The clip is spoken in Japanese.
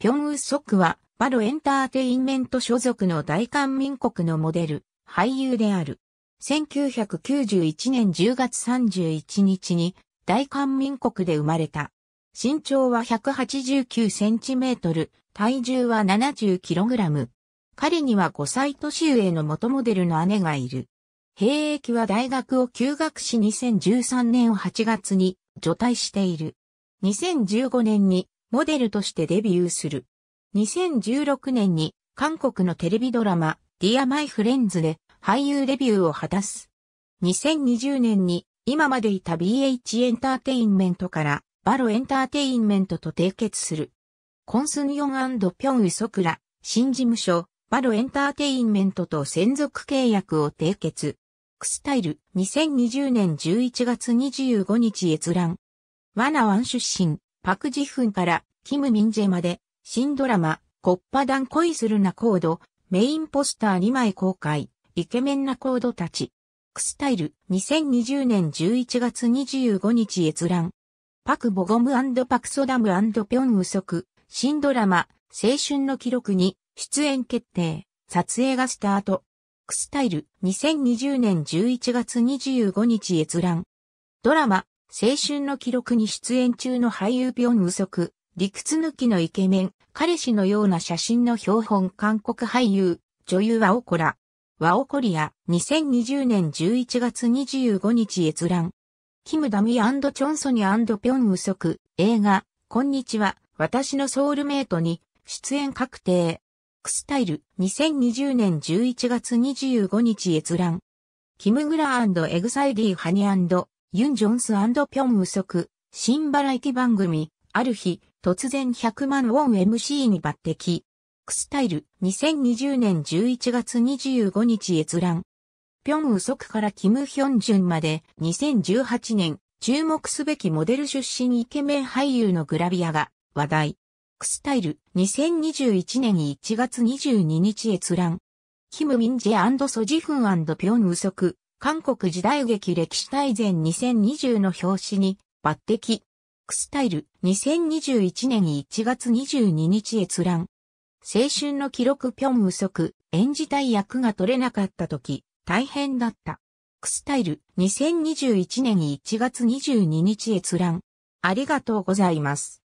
ピョンウソクは、バロエンターテインメント所属の大韓民国のモデル、俳優である。1991年10月31日に、大韓民国で生まれた。身長は189センチメートル、体重は70キログラム。彼には5歳年上の元モデルの姉がいる。兵役は大学を休学し2013年8月に除退している。2015年にモデルとしてデビューする。2016年に韓国のテレビドラマ、Dear My Friends で俳優デビューを果たす。2020年に今までいた BH エンターテインメントからバロエンターテインメントと締結する。コンスンヨンピョンウソクラ、新事務所、バロエンターテインメントと専属契約を締結。クスタイル、2020年11月25日閲覧。ワナワン出身、パクジフンからキム・ミンジェまで、新ドラマ、コッパダン恋するなコード、メインポスター2枚公開、イケメンなコードたち。クスタイル、2020年11月25日閲覧。パクボゴムパクソダムピョンウソク、新ドラマ、青春の記録に、出演決定、撮影がスタート。クスタイル、2020年11月25日閲覧。ドラマ、青春の記録に出演中の俳優ピョンウソク、理屈抜きのイケメン、彼氏のような写真の標本韓国俳優、女優ワオコラ。ワオコリア、2020年11月25日閲覧。キムダミチョンソニピョンウソク、映画、こんにちは、私のソウルメイトに、出演確定。クスタイル、2020年11月25日閲覧。キムグラエグサイディハニユン・ジョンスピョンウソク、新バラエティ番組、ある日、突然100万ウォン MC に抜擢。クスタイル、2020年11月25日閲覧。ピョンウソクからキム・ヒョンジュンまで、2018年、注目すべきモデル出身イケメン俳優のグラビアが話題。クスタイル、2021年1月22日閲覧。キム・ミンジェソジフンピョンウソク、韓国時代劇歴史大全2020の表紙に抜擢。クスタイル2021年1月22日閲覧。青春の記録ぴょんウ足、演じたい役が取れなかった時、大変だった。クスタイル2021年1月22日閲覧。ありがとうございます。